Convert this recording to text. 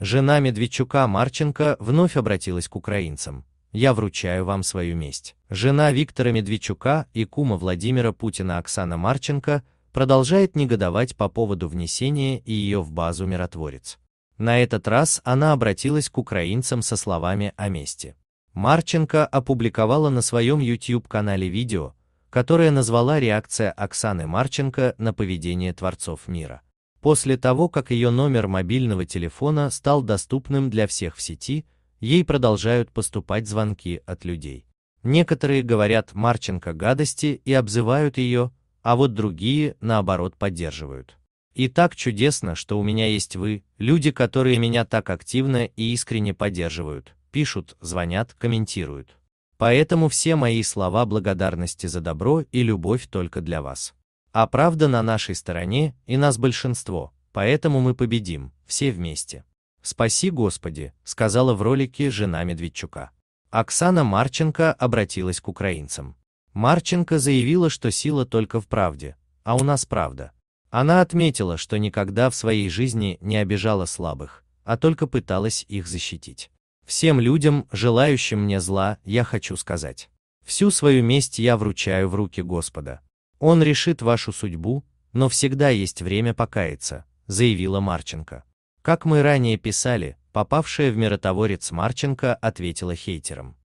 Жена Медведчука Марченко вновь обратилась к украинцам. Я вручаю вам свою месть. Жена Виктора Медведчука и кума Владимира Путина Оксана Марченко продолжает негодовать по поводу внесения ее в базу миротворец. На этот раз она обратилась к украинцам со словами о мести. Марченко опубликовала на своем YouTube-канале видео, которое назвала «Реакция Оксаны Марченко на поведение творцов мира». После того, как ее номер мобильного телефона стал доступным для всех в сети, ей продолжают поступать звонки от людей. Некоторые говорят Марченко гадости и обзывают ее, а вот другие, наоборот, поддерживают. И так чудесно, что у меня есть вы, люди, которые меня так активно и искренне поддерживают, пишут, звонят, комментируют. Поэтому все мои слова благодарности за добро и любовь только для вас. А правда на нашей стороне, и нас большинство, поэтому мы победим, все вместе. «Спаси Господи», — сказала в ролике жена Медведчука. Оксана Марченко обратилась к украинцам. Марченко заявила, что сила только в правде, а у нас правда. Она отметила, что никогда в своей жизни не обижала слабых, а только пыталась их защитить. Всем людям, желающим мне зла, я хочу сказать. Всю свою месть я вручаю в руки Господа, он решит вашу судьбу, но всегда есть время покаяться, заявила Марченко. Как мы ранее писали, попавшая в миротворец Марченко ответила хейтерам.